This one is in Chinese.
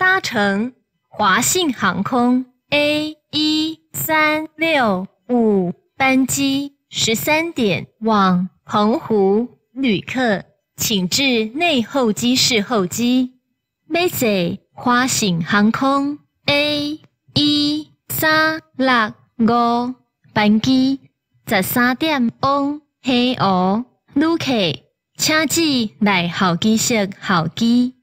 搭乘华信航空 A 一三六五班机，十三点往澎湖旅客，请至内候机室候机。m 谢谢华信航空 A 一三六五班机，十三点往西湖旅客，请至内候机室候机。